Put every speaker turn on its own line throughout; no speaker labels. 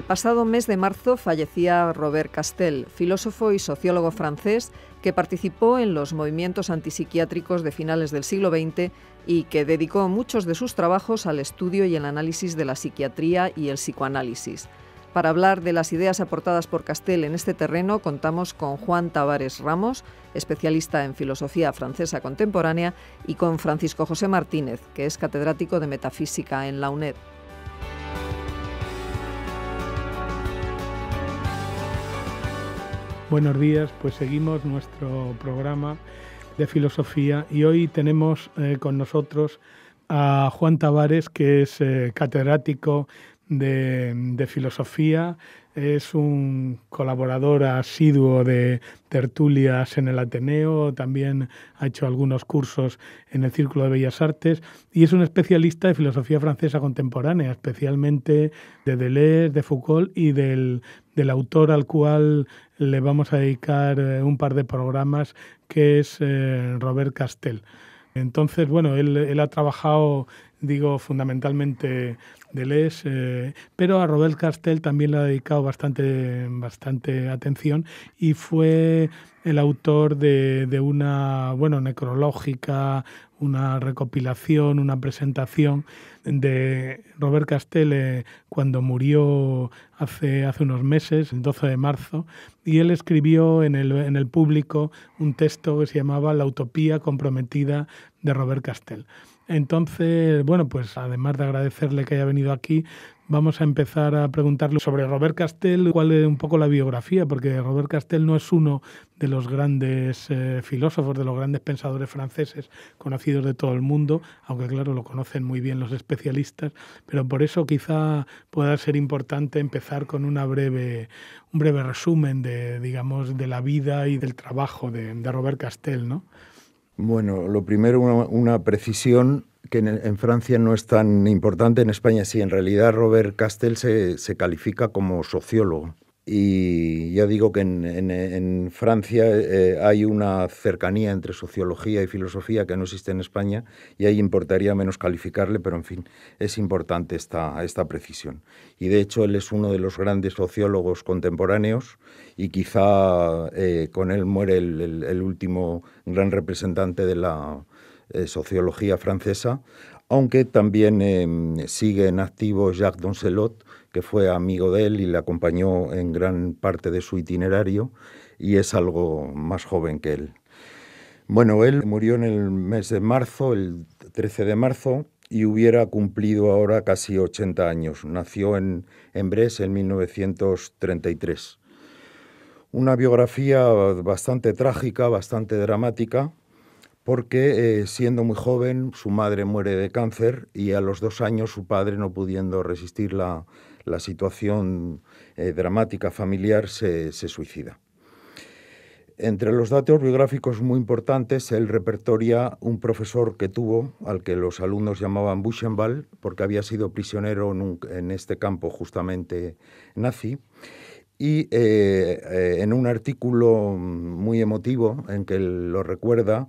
El pasado mes de marzo fallecía Robert Castel, filósofo y sociólogo francés que participó en los movimientos antipsiquiátricos de finales del siglo XX y que dedicó muchos de sus trabajos al estudio y el análisis de la psiquiatría y el psicoanálisis. Para hablar de las ideas aportadas por Castel en este terreno, contamos con Juan Tavares Ramos, especialista en filosofía francesa contemporánea, y con Francisco José Martínez, que es catedrático de metafísica en la UNED.
Buenos días, pues seguimos nuestro programa de filosofía y hoy tenemos eh, con nosotros a Juan Tavares, que es eh, catedrático de, filosofía es un colaborador asiduo de tertulias en el Ateneo, también ha hecho algunos cursos en el Círculo de Bellas Artes y es un especialista de filosofía francesa contemporánea, especialmente de Deleuze, de Foucault y del, del autor al cual le vamos a dedicar eh, un par de programas, que es eh, Robert Castell. Entonces, bueno, él ha trabajado digo fundamentalmente Deleuze, les eh, pero a Robert Castell también le ha dedicado bastante, bastante atención y fue el autor de, una, bueno, necrológica, una recopilación, una presentación de Robert Castell eh, cuando murió hace, hace unos meses, el 12 de marzo, y él escribió en el, en el público un texto que se llamaba La utopía comprometida de Robert Castell. Entonces, bueno, pues además de agradecerle que haya venido aquí, vamos a empezar a preguntarle sobre Robert Castell, cuál es un poco la biografía, porque Robert Castell no es uno de los grandes eh, filósofos, de los grandes pensadores franceses conocidos de todo el mundo, aunque claro, lo conocen muy bien los especialistas, pero por eso quizá pueda ser importante empezar con una breve, un breve resumen de, digamos, de la vida y del trabajo de, de Robert Castell, ¿no?
Bueno, lo primero, una, precisión que en, Francia no es tan importante, en España sí. En realidad, Robert Castell se, se califica como sociólogo. Y ya digo que en, en, Francia eh, hay una cercanía entre sociología y filosofía que no existe en España y ahí importaría menos calificarle, pero en fin, es importante esta, esta precisión. Y de hecho él es uno de los grandes sociólogos contemporáneos y quizá eh, con él muere el, el, último gran representante de la eh, sociología francesa, aunque también em, sigue en activo Jacques Doncelot, que fue amigo de él y le acompañó en gran parte de su itinerario y es algo más joven que él. Bueno, él murió en el mes de marzo, el 13 de marzo, y hubiera cumplido ahora casi 80 años. Nació en, en en 1933. Una biografía bastante trágica, bastante dramática, porque eh, siendo muy joven su madre muere de cáncer y a los dos años su padre, no pudiendo resistirla, la situación eh, dramática familiar, se, suicida. Entre los datos biográficos muy importantes, él repertoria un profesor que tuvo, al que los alumnos llamaban Buchenwald, porque había sido prisionero en, este campo justamente nazi, y eh, eh, en un artículo muy emotivo en que lo recuerda,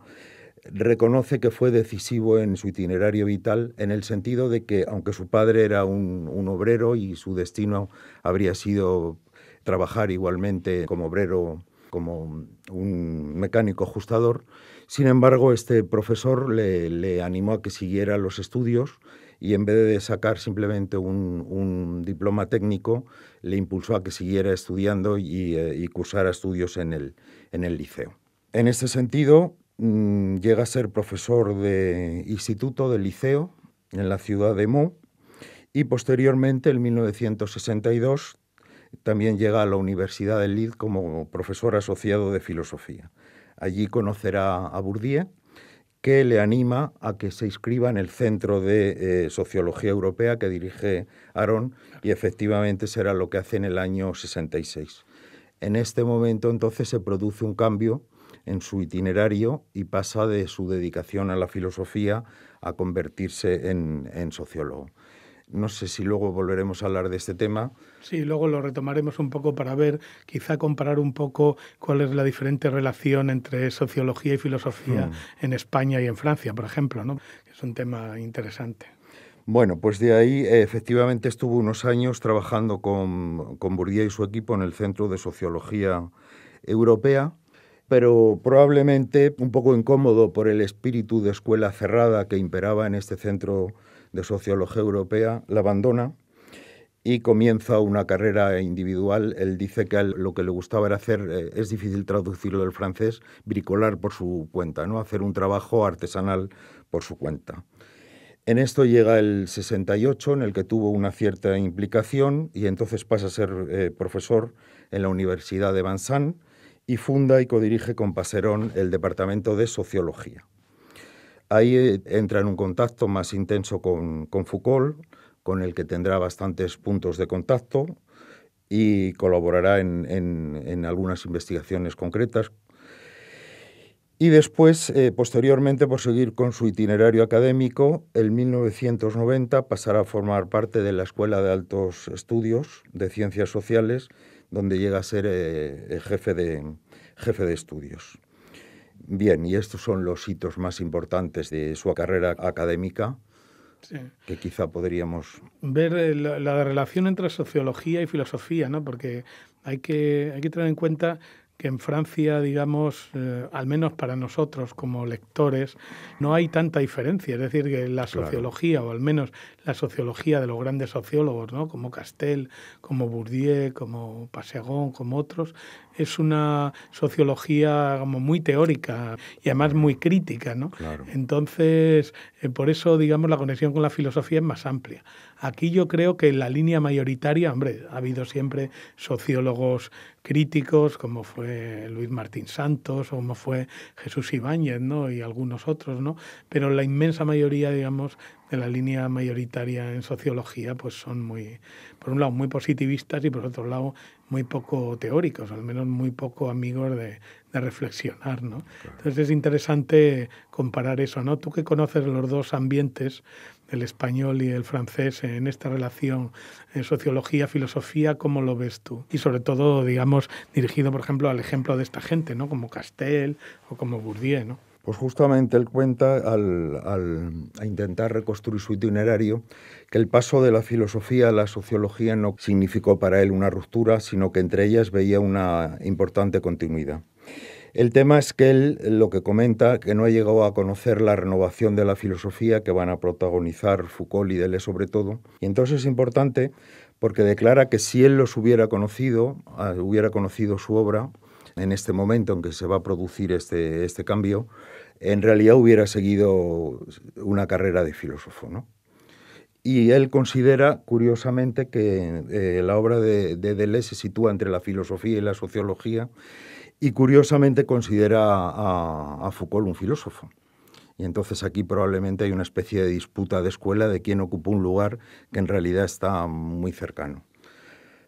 reconoce que fue decisivo en su itinerario vital, en el sentido de que, aunque su padre era un, obrero y su destino habría sido trabajar igualmente como obrero, como un mecánico ajustador, sin embargo, este profesor le, animó a que siguiera los estudios y en vez de sacar simplemente un, diploma técnico, le impulsó a que siguiera estudiando eh, y, cursara estudios en el, en el liceo. En este sentido, Mm, llega a ser profesor de instituto, de liceo, en la ciudad de Meaux y posteriormente, en 1962, también llega a la Universidad de Leeds como profesor asociado de filosofía. Allí conocerá a Bourdieu, que le anima a que se inscriba en el Centro de eh, Sociología Europea que dirige Aaron y efectivamente será lo que hace en el año 66. En este momento entonces se produce un cambio en su itinerario y pasa de su dedicación a la filosofía a convertirse en, sociólogo. No sé si luego volveremos a hablar de este tema.
Sí, luego lo retomaremos un poco para ver, quizá comparar un poco cuál es la diferente relación entre sociología y filosofía mm. en España y en Francia, por ejemplo, ¿no? Es un tema interesante.
Bueno, pues de ahí efectivamente estuvo unos años trabajando con, con Bourdieu y su equipo en el Centro de Sociología Europea pero probablemente un poco incómodo por el espíritu de escuela cerrada que imperaba en este centro de sociología europea, la abandona y comienza una carrera individual. Él dice que lo que le gustaba era hacer, eh, es difícil traducirlo del francés, bricolar por su cuenta, ¿no? hacer un trabajo artesanal por su cuenta. En esto llega el 68, en el que tuvo una cierta implicación y entonces pasa a ser eh, profesor en la Universidad de Vincennes y funda y codirige con Paserón el Departamento de Sociología. Ahí eh, entra en un contacto más intenso con, Foucault, con el que tendrá bastantes puntos de contacto y colaborará en, algunas investigaciones concretas. Y después, eh, posteriormente, por seguir con su itinerario académico, en 1990 pasará a formar parte de la Escuela de Altos Estudios de Ciencias Sociales donde llega a ser eh, jefe, de, jefe de estudios. Bien, y estos son los hitos más importantes de su carrera académica. que quizá podríamos
ver eh, la, relación entre sociología y filosofía, ¿no? Porque hay que, hay que tener en cuenta que en Francia, digamos, eh, al menos para nosotros como lectores, no hay tanta diferencia. Es decir, que la sociología, o al menos la sociología de los grandes sociólogos, ¿no? como Castel, como Bourdieu, como Pasegón, como otros, es una sociología como muy teórica y además muy crítica, ¿no? Entonces, eh, por eso, digamos, la conexión con la filosofía es más amplia. Aquí yo creo que la línea mayoritaria, hombre, ha habido siempre sociólogos críticos, como fue Luis Martín Santos, o como fue Jesús Ibáñez, ¿no? Y algunos otros, ¿no? Pero la inmensa mayoría, digamos, de la línea mayoritaria en sociología, pues son muy, por un lado, muy positivistas y por otro lado, muy poco teóricos, al menos muy poco amigos de, de reflexionar. ¿no? Entonces es interesante comparar eso. ¿no? Tú que conoces los dos ambientes, el español y el francés, en esta relación en eh, sociología, filosofía, ¿cómo lo ves tú? Y sobre todo, digamos, dirigido, por ejemplo, al ejemplo de esta gente, ¿no? como Castel o como Bourdieu. ¿no?
Pues justamente él cuenta al, intentar reconstruir su itinerario que el paso de la filosofía a la sociología no significó para él una ruptura, sino que entre ellas veía una importante continuidad. El tema es que él lo que comenta, que no ha llegado a conocer la renovación de la filosofía que van a protagonizar Foucault y Deleuze sobre todo. Y entonces es importante porque declara que si él los hubiera conocido, ah, hubiera conocido su obra, en este momento en que se va a producir este, este cambio, en realidad hubiera seguido una carrera de filósofo. ¿no? Y él considera, curiosamente, que eh, la obra de, Deleuze se sitúa entre la filosofía y la sociología, y curiosamente considera a, a, Foucault un filósofo. Y entonces aquí probablemente hay una especie de disputa de escuela de quién ocupó un lugar que en realidad está muy cercano.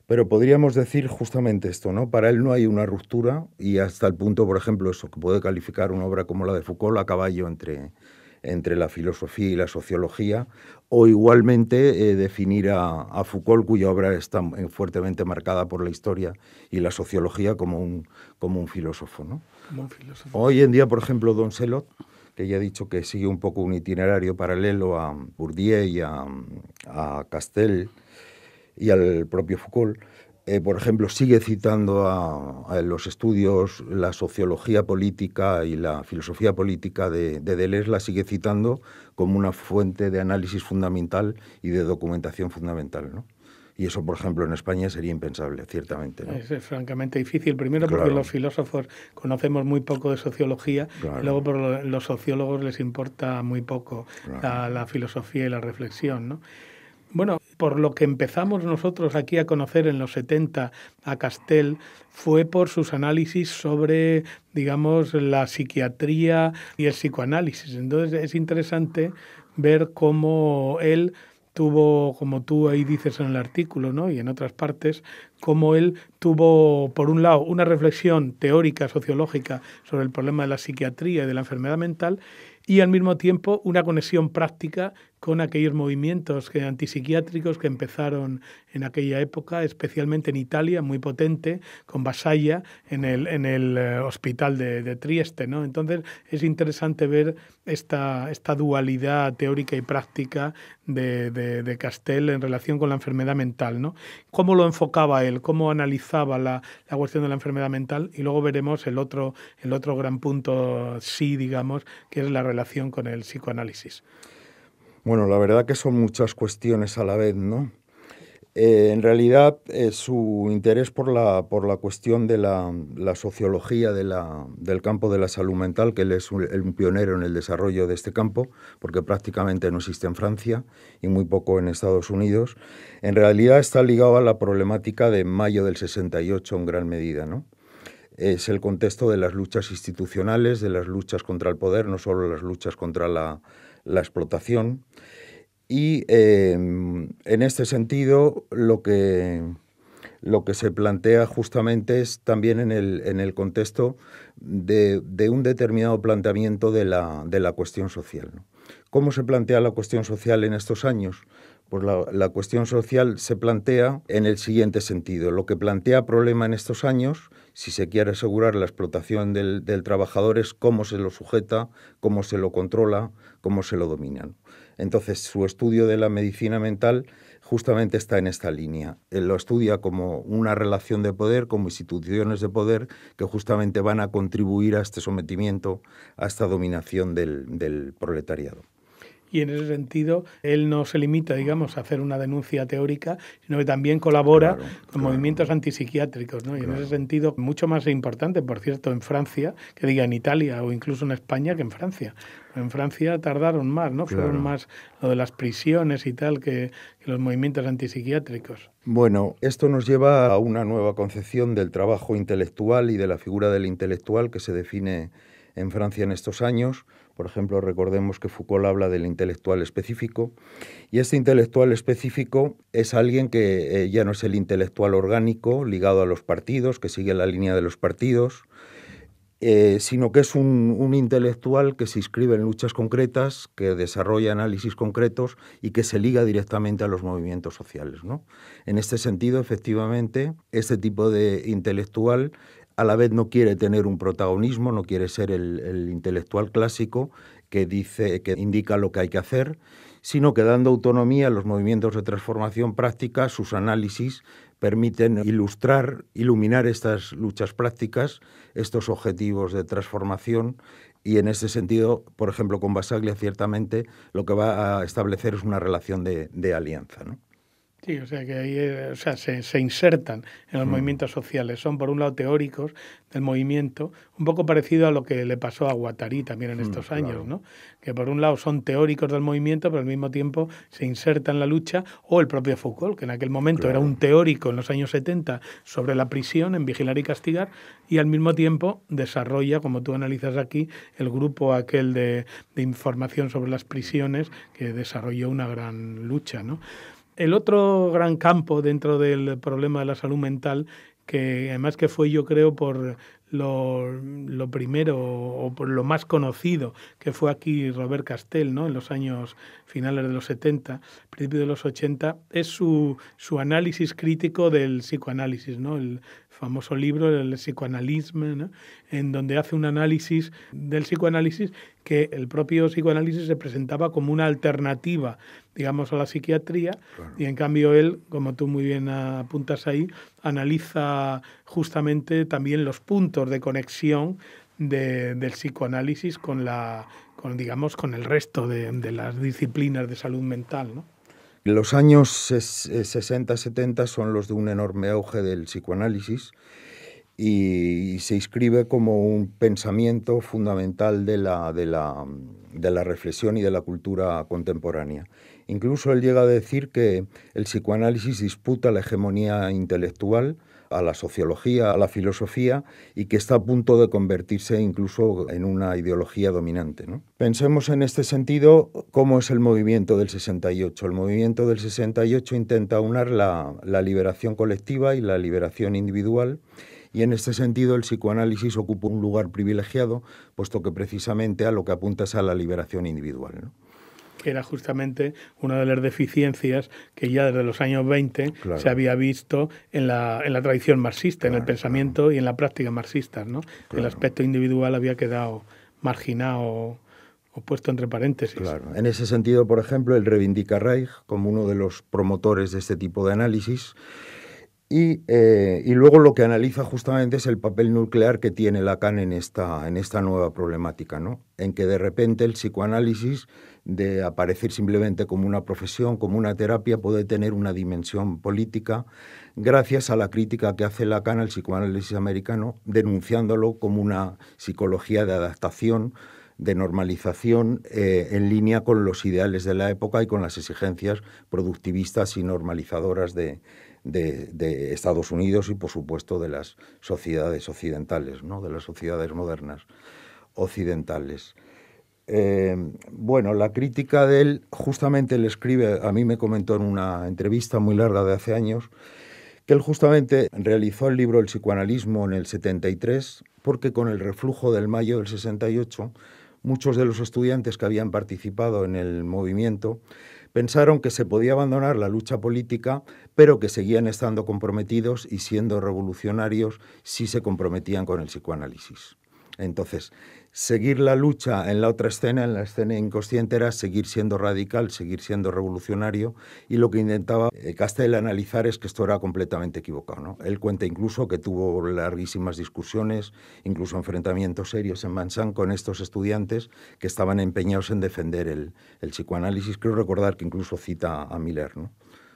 Pero podríamos decir justamente esto, ¿no? Para él no hay una ruptura y hasta el punto, por ejemplo, eso, que puede calificar una obra como la de Foucault a caballo entre, entre la filosofía y la sociología, o igualmente eh, definir a, a, Foucault, cuya obra está eh, fuertemente marcada por la historia y la sociología, como un, como un filósofo. ¿no? un filósofo. Hoy en día, por ejemplo, Don Selot, que ya he dicho que sigue un poco un itinerario paralelo a Bourdieu y a, a y al propio Foucault. Eh, por ejemplo, sigue citando a, los estudios, la sociología política y la filosofía política de, de, Deleuze, la sigue citando como una fuente de análisis fundamental y de documentación fundamental. ¿no? Y eso, por ejemplo, en España sería impensable, ciertamente. ¿no?
Es, francamente difícil, primero porque los filósofos conocemos muy poco de sociología, luego por los sociólogos les importa muy poco la, la filosofía y la reflexión. ¿no? Bueno, por lo que empezamos nosotros aquí a conocer en los 70 a Castell fue por sus análisis sobre, digamos, la psiquiatría y el psicoanálisis. Entonces es interesante ver cómo él tuvo, como tú ahí dices en el artículo ¿no? y en otras partes, cómo él tuvo, por un lado, una reflexión teórica, sociológica sobre el problema de la psiquiatría y de la enfermedad mental, y al mismo tiempo una conexión práctica con aquellos movimientos que, antipsiquiátricos que empezaron en aquella época, especialmente en Italia, muy potente, con Basaglia en el, eh, hospital de, Trieste. ¿no? Entonces es interesante ver esta, esta dualidad teórica y práctica de, de, Castell en relación con la enfermedad mental. ¿no? ¿Cómo lo enfocaba él? ¿Cómo analizaba la, cuestión de la enfermedad mental? Y luego veremos el otro, el otro gran punto, sí, digamos, que es la relación con el psicoanálisis.
Bueno, la verdad que son muchas cuestiones a la vez, ¿no? Eh, en realidad, eh, su interés por la, por la cuestión de la, sociología de la, del campo de la salud mental, que él es un, pionero en el desarrollo de este campo, porque prácticamente no existe en Francia y muy poco en Estados Unidos, en realidad está ligado a la problemática de mayo del 68 en gran medida, ¿no? Es el contexto de las luchas institucionales, de las luchas contra el poder, no solo las luchas contra la la explotación. Y eh, en este sentido, lo que, se plantea justamente es también en el, contexto de, un determinado planteamiento de la, de la cuestión social. ¿Cómo se plantea la cuestión social en estos años? Pues la, cuestión social se plantea en el siguiente sentido. Lo que plantea problema en estos años, si se quiere asegurar la explotación del, trabajador, es cómo se lo sujeta, cómo se lo controla, cómo se lo dominan. Entonces, su estudio de la medicina mental justamente está en esta línea. Él lo estudia como una relación de poder, como instituciones de poder que justamente van a contribuir a este sometimiento, a esta dominación del proletariado
y en ese sentido él no se limita, digamos, a hacer una denuncia teórica, sino que también colabora con movimientos antipsiquiátricos, ¿no? Y en ese sentido, mucho más importante, por cierto, en Francia, que diga en Italia o incluso en España que en Francia. En Francia tardaron más, ¿no? Fueron más lo de las prisiones y tal que, que los movimientos antipsiquiátricos. Bueno, esto
nos lleva a una nueva concepción del trabajo intelectual y de la figura del intelectual que se define en Francia en estos años. Por ejemplo, recordemos que Foucault habla del intelectual específico y este intelectual específico es alguien que eh, ya no es el intelectual orgánico ligado a los partidos, que sigue la línea de los partidos, eh, sino que es un, intelectual que se inscribe en luchas concretas, que desarrolla análisis concretos y que se liga directamente a los movimientos sociales. En este sentido, efectivamente, este tipo de intelectual a la vez no quiere tener un protagonismo, no quiere ser el, intelectual clásico que dice, que indica lo que hay que hacer, sino que dando autonomía a los movimientos de transformación práctica, sus análisis permiten ilustrar, iluminar estas luchas prácticas, estos objetivos de transformación y en ese sentido, por ejemplo, con Basaglia ciertamente lo que va a establecer es una relación de, de alianza. ¿no?
Sí, o sea que ahí eh, o sea, se, se, insertan en los mm. movimientos sociales. Son, por un lado, teóricos del movimiento, un poco parecido a lo que le pasó a Guattari también en mm, estos años, ¿no? Que por un lado son teóricos del movimiento, pero al mismo tiempo se insertan en la lucha, o el propio Foucault, que en aquel momento era un teórico en los años 70 sobre la prisión, en vigilar y castigar, y al mismo tiempo desarrolla, como tú analizas aquí, el grupo aquel de, de información sobre las prisiones que desarrolló una gran lucha, ¿no? El otro gran campo dentro del problema de la salud mental, que además que fue yo creo por lo, primero o por lo más conocido que fue aquí Robert Castell ¿no? en los años finales de los 70, principios de los 80, es su, su análisis crítico del psicoanálisis, ¿no? el, famoso libro el psicoanalismo, en donde hace un análisis del psicoanálisis que el propio psicoanálisis se presentaba como una alternativa, digamos, a la psiquiatría, y en cambio él, como tú muy bien apuntas ahí, analiza justamente también los puntos de conexión del psicoanálisis con la con, digamos con el resto de, de las disciplinas de salud mental ¿no?
Los años 60-70 eh, son los de un enorme auge del psicoanálisis y se inscribe como un pensamiento fundamental de la, de la reflexión y de la cultura contemporánea. Incluso él llega a decir que el psicoanálisis disputa la hegemonía intelectual a la sociología, a la filosofía y que está a punto de convertirse incluso en una ideología dominante. Pensemos en este sentido cómo es el movimiento del 68. El movimiento del 68 intenta unir la, liberación colectiva y la liberación individual y en este sentido el psicoanálisis ocupa un lugar privilegiado, puesto que precisamente a lo que apunta es a la liberación individual
era justamente una de las deficiencias que ya desde los años 20 se había visto en la, tradición marxista, en el pensamiento y en la práctica marxista. ¿no? El aspecto individual había quedado marginado o puesto entre paréntesis. Claro.
En ese sentido, por ejemplo, el reivindica Reich como uno de los promotores de este tipo de análisis eh, y, luego lo que analiza justamente es el papel nuclear que tiene Lacan en esta, en esta nueva problemática, ¿no? en que de repente el psicoanálisis, de aparecer simplemente como una profesión, como una terapia, puede tener una dimensión política gracias a la crítica que hace Lacan al psicoanálisis americano, denunciándolo como una psicología de adaptación, de normalización, eh, en línea con los ideales de la época y con las exigencias productivistas y normalizadoras de, de, Estados Unidos y, por supuesto, de las sociedades occidentales, ¿no? de las sociedades modernas occidentales. Eh, bueno, la crítica de él, justamente le escribe, a mí me comentó en una entrevista muy larga de hace años, que él justamente realizó el libro El psicoanalismo en el 73, porque con el reflujo del mayo del 68, muchos de los estudiantes que habían participado en el movimiento pensaron que se podía abandonar la lucha política, pero que seguían estando comprometidos y siendo revolucionarios si se comprometían con el psicoanálisis. Entonces, seguir la lucha en la otra escena, en la escena inconsciente, era seguir siendo radical, seguir siendo revolucionario, y lo que intentaba eh, Castel analizar es que esto era completamente equivocado. ¿no? Él cuenta incluso que tuvo larguísimas discusiones, incluso enfrentamientos serios en Mansán con estos estudiantes que estaban empeñados en defender el, psicoanálisis. Creo recordar que incluso cita a Miller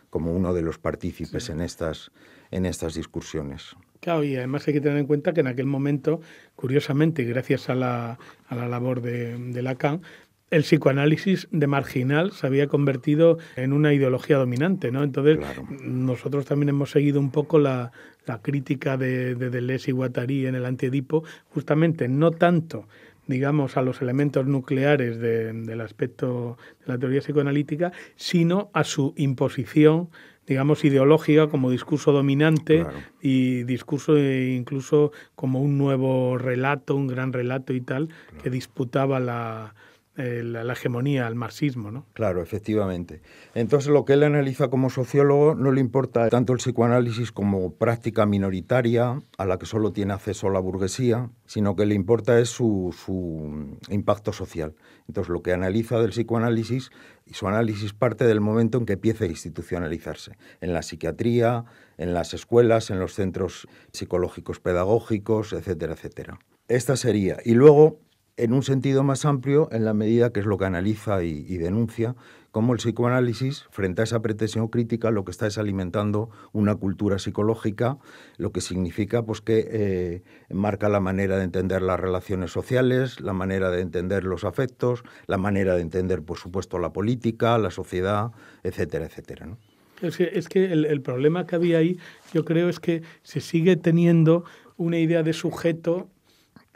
como uno de los partícipes en estas discusiones.
Claro, y además hay que tener en cuenta que en aquel momento, curiosamente, gracias a la, a la labor de, de Lacan, el psicoanálisis de marginal se había convertido en una ideología dominante, ¿no? Entonces, nosotros también hemos seguido un poco la, la crítica de, de, Deleuze y Guattari en el Antiedipo, justamente no tanto digamos, a los elementos nucleares del aspecto de la teoría psicoanalítica, sino a su imposición digamos, ideológica como discurso dominante y discurso eh, incluso como un nuevo relato, un gran relato y tal, que disputaba la, eh, la, hegemonía al marxismo. ¿no?
Claro, efectivamente. Entonces lo que él analiza como sociólogo no le importa tanto el psicoanálisis como práctica minoritaria a la que solo tiene acceso la burguesía, sino que le importa es su, su impacto social. Entonces lo que analiza del psicoanálisis y su análisis parte del momento en que empieza a institucionalizarse, en la psiquiatría, en las escuelas, en los centros psicológicos pedagógicos, etcétera, etcétera. Esta sería. Y luego en un sentido más amplio, en la medida que es lo que analiza y, denuncia, cómo el psicoanálisis, frente a esa pretensión crítica, lo que está es alimentando una cultura psicológica, lo que significa pues, que eh, marca la manera de entender las relaciones sociales, la manera de entender los afectos, la manera de entender, por supuesto, la política, la sociedad, etcétera, etcétera.
Es que, el problema que había ahí, yo creo, es que se sigue teniendo una idea de sujeto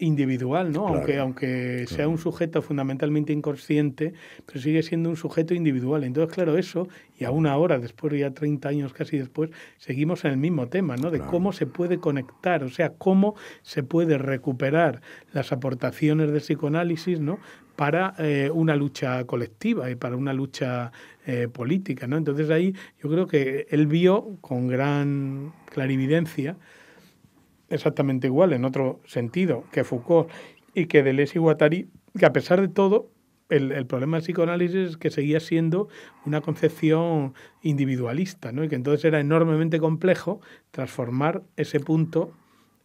individual, ¿no? aunque, aunque sea un sujeto fundamentalmente inconsciente, pero sigue siendo un sujeto individual. Entonces, claro, eso, y aún ahora, después ya 30 años casi después, seguimos en el mismo tema, ¿no? De cómo se puede conectar, o sea, cómo se puede recuperar las aportaciones de psicoanálisis, ¿no? para eh, una lucha colectiva y para una lucha eh, política, ¿no? Entonces ahí yo creo que él vio con gran clarividencia exactamente igual en otro sentido que Foucault y que Deleuze y Guattari, que a pesar de todo, el, problema del psicoanálisis es que seguía siendo una concepción individualista, ¿no? Y que entonces era enormemente complejo transformar ese punto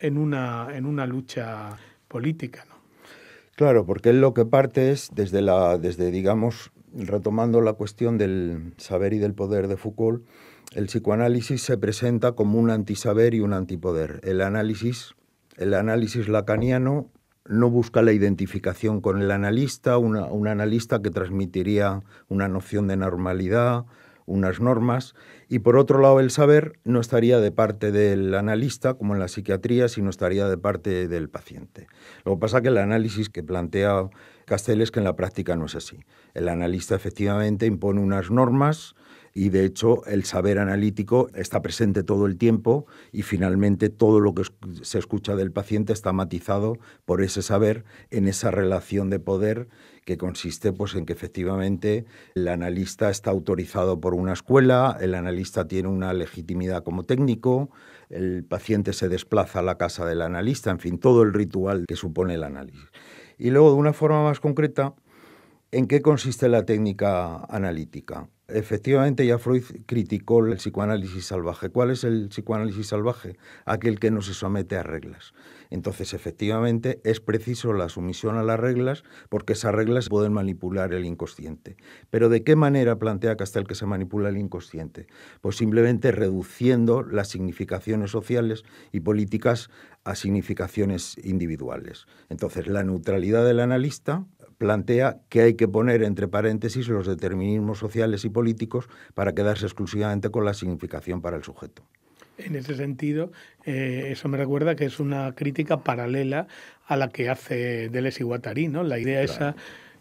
en una, en una lucha política,
Claro, porque él lo que parte es desde la, desde, digamos, retomando la cuestión del saber y del poder de Foucault, el psicoanálisis se presenta como un antisaber y un antipoder. El análisis, el análisis lacaniano no busca la identificación con el analista, un analista que transmitiría una noción de normalidad, unas normas, y por otro lado el saber no estaría de parte del analista, como en la psiquiatría, sino estaría de parte del paciente. Lo que pasa es que el análisis que plantea es que en la práctica no es así. El analista efectivamente impone unas normas, y de hecho el saber analítico está presente todo el tiempo y finalmente todo lo que se escucha del paciente está matizado por ese saber en esa relación de poder que consiste pues, en que efectivamente el analista está autorizado por una escuela, el analista tiene una legitimidad como técnico, el paciente se desplaza a la casa del analista, en fin, todo el ritual que supone el análisis. Y luego, de una forma más concreta, ¿En qué consiste la técnica analítica? Efectivamente, ya Freud criticó el psicoanálisis salvaje. ¿Cuál es el psicoanálisis salvaje? Aquel que no se somete a reglas. Entonces, efectivamente, es preciso la sumisión a las reglas porque esas reglas pueden manipular el inconsciente. Pero ¿de qué manera plantea Castel que se manipula el inconsciente? Pues simplemente reduciendo las significaciones sociales y políticas a significaciones individuales. Entonces, la neutralidad del analista plantea que hay que poner entre paréntesis los determinismos sociales y políticos para quedarse exclusivamente con la significación para el sujeto.
En ese sentido, eh, eso me recuerda que es una crítica paralela a la que hace Deleuze y ¿no? La idea esa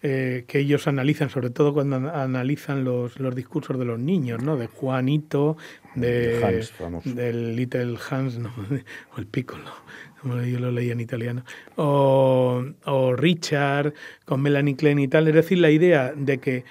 eh, que ellos analizan, sobre todo cuando analizan los, discursos de los niños, ¿no? De Juanito, de, del Little Hans, o el Piccolo, como yo lo leía en italiano, o, o Richard con Melanie Klein y tal. Es decir, la idea de que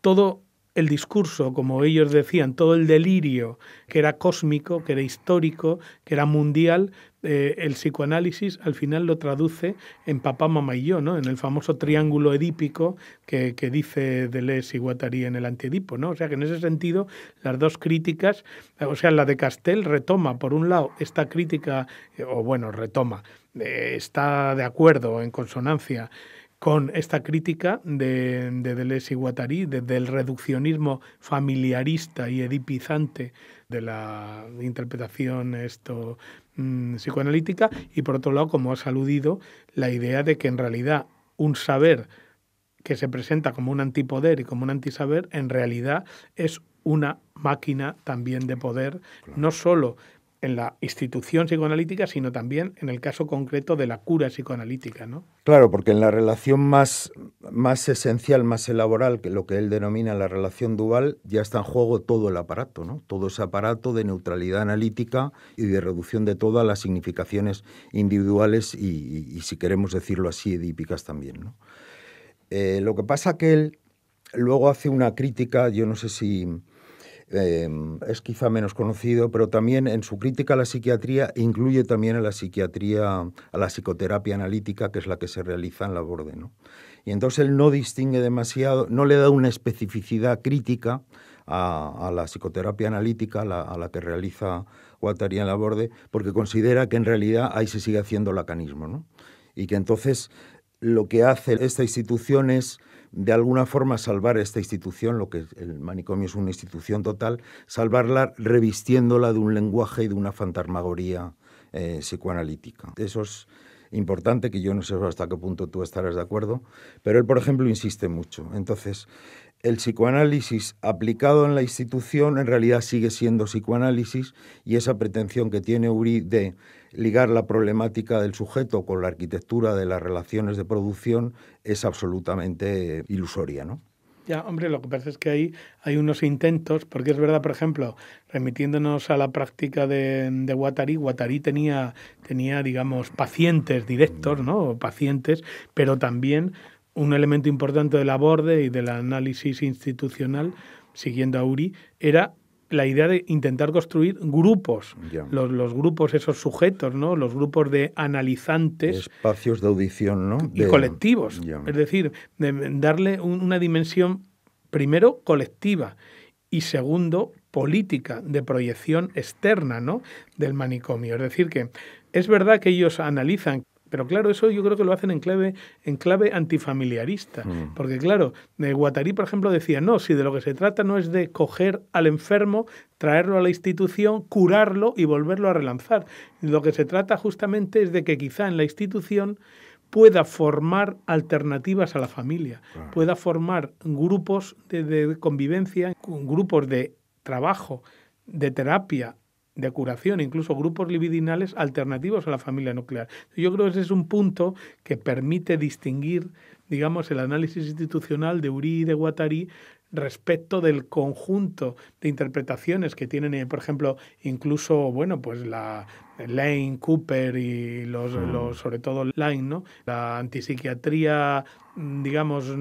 todo el discurso, como ellos decían, todo el delirio que era cósmico, que era histórico, que era mundial, eh, el psicoanálisis al final lo traduce en papá, mamá y yo, ¿no? En el famoso triángulo edípico que, dice Deleuze y Guattari en el antiedipo, ¿no? O sea que en ese sentido las dos críticas, eh, o sea, la de Castel retoma por un lado esta crítica, eh, o bueno, retoma, está de acuerdo, en consonancia con esta crítica de, Deleuze y Guattari, del reduccionismo familiarista y edipizante de la interpretación esto Mm, psicoanalítica y por otro lado, como has aludido, la idea de que en realidad un saber que se presenta como un antipoder y como un antisaber, en realidad es una máquina también de poder, no solo en la institución psicoanalítica, sino también en el caso concreto de la cura psicoanalítica, ¿no?
Claro, porque en la relación más, más esencial, más elaboral, que lo que él denomina la relación dual, ya está en juego todo el aparato, ¿no? Todo ese aparato de neutralidad analítica y de reducción de todas las significaciones individuales y, si queremos decirlo así, edípicas también, ¿no? Eh, lo que pasa que él luego hace una crítica, yo no sé si Em, es quizá menos conocido, pero también en su crítica a la psiquiatría incluye también a la psiquiatría, a la psicoterapia analítica, que es la que se realiza en la borde. ¿no? Y entonces él no distingue demasiado, no le da una especificidad crítica a, la psicoterapia analítica, a la que realiza Guattari en la borde, porque considera que en realidad ahí se sigue haciendo lacanismo. Y que entonces lo que hace esta institución es de alguna forma salvar esta institución, lo que el manicomio es una institución total, salvarla revistiéndola de un lenguaje y de una fantasmagoría eh, psicoanalítica. Eso es importante, que yo no sé hasta qué punto tú estarás de acuerdo, pero él, por ejemplo, insiste mucho. Entonces, el psicoanálisis aplicado en la institución en realidad sigue siendo psicoanálisis y esa pretensión que tiene Uri de ligar la problemática del sujeto con la arquitectura de las relaciones de producción es absolutamente eh, ilusoria, ¿no?
Ya, hombre, lo que pasa es que ahí hay unos intentos, porque es verdad, por ejemplo, remitiéndonos a la práctica de, de Guattari, Guattari tenía, tenía, digamos, pacientes directos, ¿no? Pacientes, pero también un elemento importante del aborde y del análisis institucional, siguiendo a Uri, era la idea de intentar construir grupos, los, grupos, esos sujetos, ¿no? los grupos de analizantes.
espacios de audición, ¿no?
De... Y colectivos. Es decir, darle una dimensión, primero, colectiva y segundo, política de proyección externa ¿no? del manicomio. Es decir, que es verdad que ellos analizan pero claro, eso yo creo que lo hacen en clave, en clave antifamiliarista. Mm. Porque claro, eh, Guattari, por ejemplo, decía, no, si de lo que se trata no es de coger al enfermo, traerlo a la institución, curarlo y volverlo a relanzar. Lo que se trata justamente es de que quizá en la institución pueda formar alternativas a la familia, pueda formar grupos de convivencia, grupos de trabajo, de terapia de curación, incluso grupos libidinales alternativos a la familia nuclear. Yo creo que ese es un punto que permite distinguir, digamos, el análisis institucional de Uri y de Guattari respecto del conjunto de interpretaciones que tienen, eh, por ejemplo, incluso, bueno, pues la Lane, Cooper y los, mm. sobre todo Lane, ¿no? La antipsiquiatría, mm, digamos,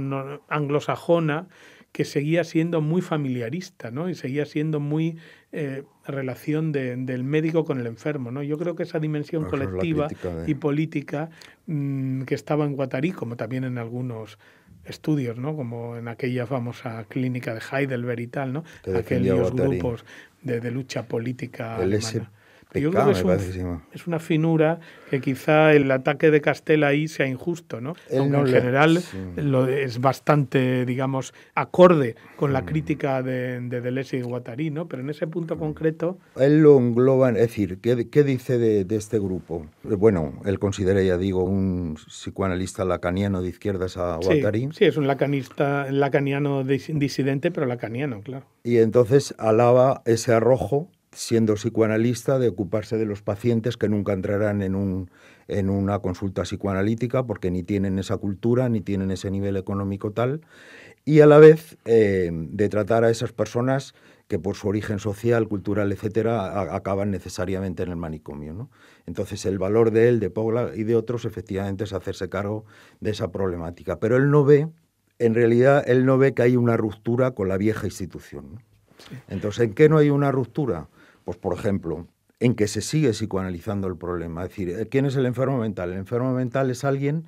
anglosajona, que seguía siendo muy familiarista, ¿no? Y seguía siendo muy eh, relación del médico con el enfermo, ¿no? Yo creo que esa dimensión colectiva y política mm, que estaba en Guatarí, como también en algunos estudios, ¿no? Como en aquella famosa clínica de Heidelberg y tal, ¿no? Aquellos grupos de, lucha política. Yo creo que es, una finura que quizá el ataque de Castel ahí sea injusto, ¿no? en general es bastante, digamos, acorde con la mm. crítica de, Deleuze y Guattari, ¿no? Pero en ese punto concreto...
Él lo engloba, es decir, ¿qué, dice de, este grupo? Eh, bueno, él considera, ya digo, un psicoanalista lacaniano de izquierdas a Guattari.
Sí, es un lacanista, lacaniano disidente, pero lacaniano, claro.
Y entonces alaba ese arrojo siendo psicoanalista, de ocuparse de los pacientes que nunca entrarán en, un, en una consulta psicoanalítica porque ni tienen esa cultura, ni tienen ese nivel económico tal, y a la vez eh, de tratar a esas personas que por su origen social, cultural, etcétera, acaban necesariamente en el manicomio. Entonces, el valor de él, de Paula y de otros, efectivamente, es hacerse cargo de esa problemática. Pero él no ve, en realidad, él no ve que hay una ruptura con la vieja institución. Entonces, ¿en qué no hay una ruptura? Pues, por ejemplo, en que se sigue psicoanalizando el problema. Es decir, eh, ¿quién es el enfermo mental? El enfermo mental es alguien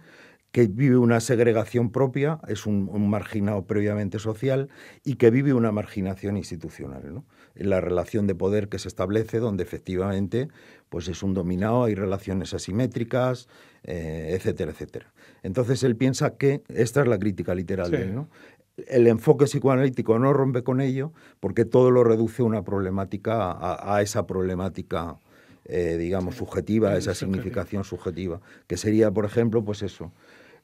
que vive una segregación propia, es un, marginado previamente social y que vive una marginación institucional. ¿no? La relación de poder que se establece, donde efectivamente pues es un dominado, hay relaciones asimétricas, eh, etcétera, etcétera. Entonces él piensa que esta es la crítica literal de él, ¿no? el enfoque psicoanalítico no rompe con ello porque todo lo reduce una problemática a, esa problemática eh, digamos subjetiva a esa significación subjetiva que sería por ejemplo pues eso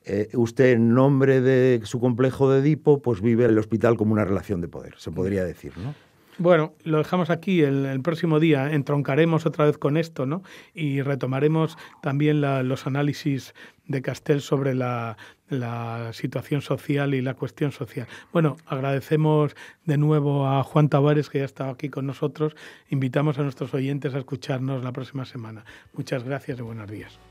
eh, usted en nombre de su complejo de Edipo pues vive el hospital como una relación de poder se podría decir no
bueno, lo dejamos aquí. El, próximo día entroncaremos otra vez con esto, ¿no? Y retomaremos también los análisis de Castel sobre la, la, situación social y la cuestión social. Bueno, agradecemos de nuevo a Juan Tavares que ya ha estado aquí con nosotros. Invitamos a nuestros oyentes a escucharnos la próxima semana. Muchas gracias y buenos días.